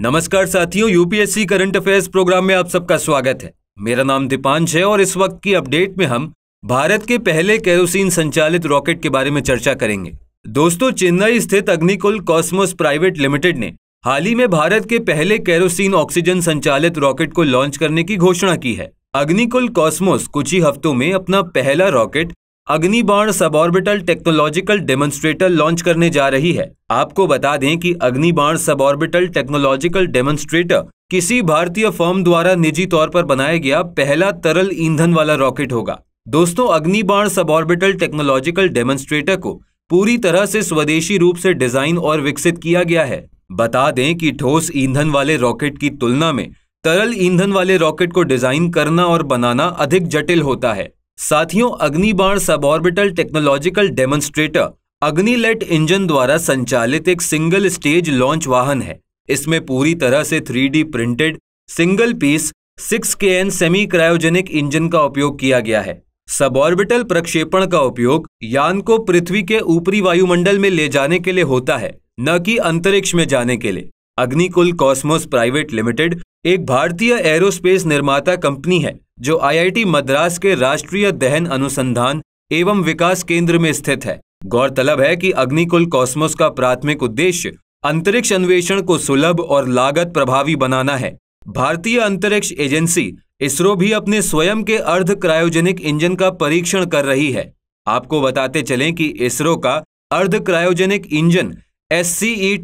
नमस्कार साथियों UPSC current affairs programme में आप सबका स्वागत है मेरा नाम दीपांश है और इस वक्त की अपडेट में हम भारत के पहले कैरोसिन संचालित रॉकेट के बारे में चर्चा करेंगे दोस्तों चेन्नई स्थित अग्निकुल कॉस्मोस प्राइवेट लिमिटेड ने हाल ही में भारत के पहले कैरोसिन ऑक्सीजन संचालित रॉकेट को लॉन्च करने की घोषणा की है अग्निकुल कॉस्मोस कुछ ही हफ्तों में अपना पहला rocket अग्निबाण sub orbital technological demonstrator launch करने जा रही है आपको बता दें कि अग्निबाण ऑर्बिटल टेक्नोलॉजिकल डेमोन्स्ट्रेटर किसी भारतीय फर्म द्वारा निजी तौर पर बनाया गया पहला तरल ईंधन वाला रॉकेट होगा दोस्तों अग्निबाण ऑर्बिटल टेक्नोलॉजिकल डेमोन्स्ट्रेटर को पूरी तरह से स्वदेशी रूप से डिजाइन और विकसित किया गया है बता दें कि ठोस ईंधन वाले रॉकेट की तुलना में तरल ईंधन वाले रॉकेट को डिजाइन करना और बनाना अधिक जटिल होता है साथियों Agnibaan orbital technological demonstrator Agnilet engine द्वारा संचालित एक सिंगल स्टेज लॉन्च वाहन है इसमें पूरी तरह से 3D प्रिंटेड सिंगल पीस 6 के एन सेमी क्रायोजेनिक इंजन का उपयोग किया गया है सब ऑर्बिटल प्रक्षेपण का उपयोग यान को पृथ्वी के ऊपरी वायुमंडल में ले जाने के लिए होता है न कि अंतरिक्ष में जाने के लिए अग्निकुल कॉस्मोस प्राइवेट लिमिटेड एक भारतीय एरोस्पेस निर्माता कंपनी है जो आईआईटी मद्रास के राष्ट्रीय दहन अनुसंधान एवं विकास केंद्र में स्थित है गौरतलब है कि अग्निकुल कॉस्मोस का प्राथमिक उद्देश्य अंतरिक्ष अन्वेषण को सुलभ और लागत प्रभावी बनाना है भारतीय अंतरिक्ष एजेंसी इसरो भी अपने स्वयं के अर्ध क्रायोजेनिक इंजन का परीक्षण कर रही है आपको बताते चलें कि इसरो का अर्ध cryogenic engine S C E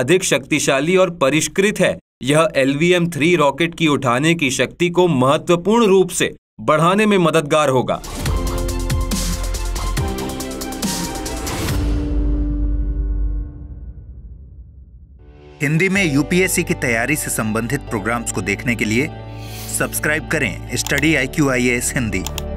अधिक शक्तिशाली और परिष्कृत है यह एल थ्री रॉकेट की उठाने की शक्ति को महत्वपूर्ण रूप से बढ़ाने में मददगार होगा हिंदी में यूपीएससी की तैयारी से संबंधित प्रोग्राम्स को देखने के लिए सब्सक्राइब करें study I Q I S Hindi